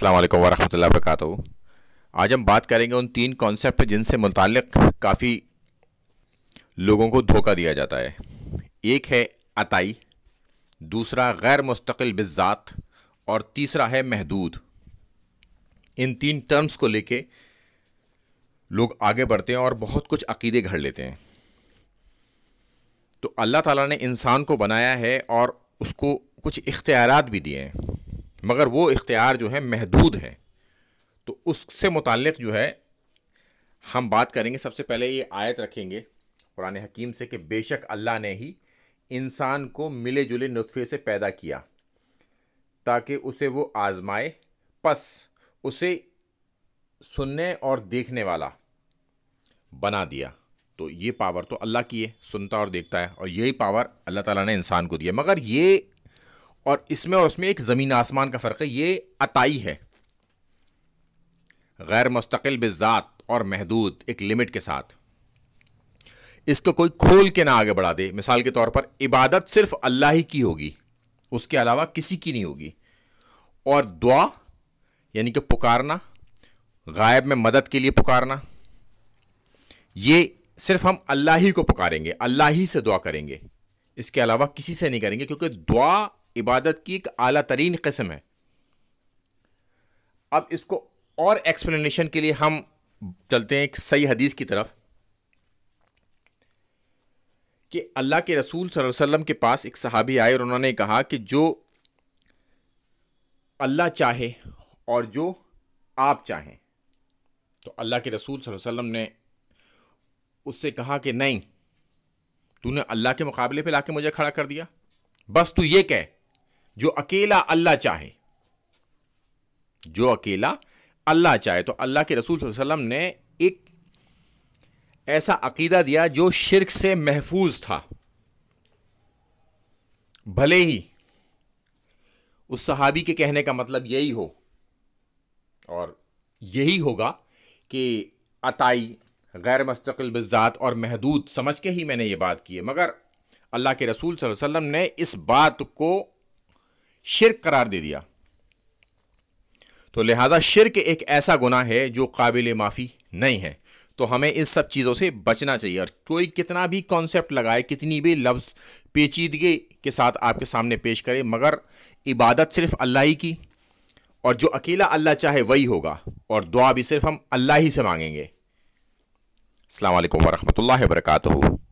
अल्लाम वरहमल वर्क आज हम बात करेंगे उन तीन कॉन्सेप्ट जिनसे मुतल काफ़ी लोगों को धोखा दिया जाता है एक है अताई दूसरा गैर मुस्तकिल बिज़ात और तीसरा है महदूद इन तीन टर्म्स को लेके लोग आगे बढ़ते हैं और बहुत कुछ अकीदे घर लेते हैं तो अल्लाह ताला ने इंसान को बनाया है और उसको कुछ इख्तियार भी दिए हैं मगर वो इख्तियार जो है महदूद हैं तो उससे मुतक़ जो है हम बात करेंगे सबसे पहले ये आयत रखेंगे कुरान हकीम से कि बेशक अल्लाह ने ही इंसान को मिले जुले नुतफ़े से पैदा किया ताकि उसे वो आज़माए पस उसे सुनने और देखने वाला बना दिया तो ये पावर तो अल्लाह की है सुनता और देखता है और यही पावर अल्लाह ताला ने इंसान को दिया मगर ये और इसमें और उसमें एक ज़मीन आसमान का फ़र्क है ये अताई है गैर मुस्तकिल बेज़ात और महदूद एक लिमिट के साथ इसको कोई खोल के ना आगे बढ़ा दे मिसाल के तौर पर इबादत सिर्फ अल्लाह ही की होगी उसके अलावा किसी की नहीं होगी और दुआ यानी कि पुकारना गायब में मदद के लिए पुकारना ये सिर्फ हम अल्लाह ही को पुकारेंगे अल्लाह ही से दुआ करेंगे इसके अलावा किसी से नहीं करेंगे क्योंकि दुआ इबादत की एक आला तरीन कस्म है अब इसको और एक्सप्लेनेशन के लिए हम चलते हैं एक सही हदीस की तरफ कि अल्लाह के रसूल वसल्लम के पास एक सहाबी आए और उन्होंने कहा कि जो अल्लाह चाहे और जो आप चाहें तो अल्लाह के रसूल वसल्लम ने उससे कहा कि नहीं तूने अल्लाह के मुकाबले पे लाके मुझे खड़ा कर दिया बस तू ये कह जो अकेला अल्लाह चाहे जो अकेला अल्लाह चाहे तो अल्लाह के रसूल वसल्लम ने एक ऐसा अकीदा दिया जो शिरक से महफूज था भले ही उस सहाबी के कहने का मतलब यही हो और यही होगा कि अताई गैर मस्तकिल बिज़ात और महदूद समझ के ही मैंने ये बात की है मगर अल्लाह के रसूल वसल्लम ने इस बात को शिरक करार दे दिया तो लिहाजा शिरक एक ऐसा गुना है जो काबिल माफ़ी नहीं है तो हमें इन सब चीज़ों से बचना चाहिए और कोई कितना भी कॉन्सेप्ट लगाए कितनी भी लफ्ज़ पेचीदगी के साथ आपके सामने पेश करे मगर इबादत सिर्फ अल्लाह ही की और जो अकेला अल्लाह चाहे वही होगा और दुआ भी सिर्फ हम अल्लाह ही से मांगेंगे अल्लाम वरहमल वर्का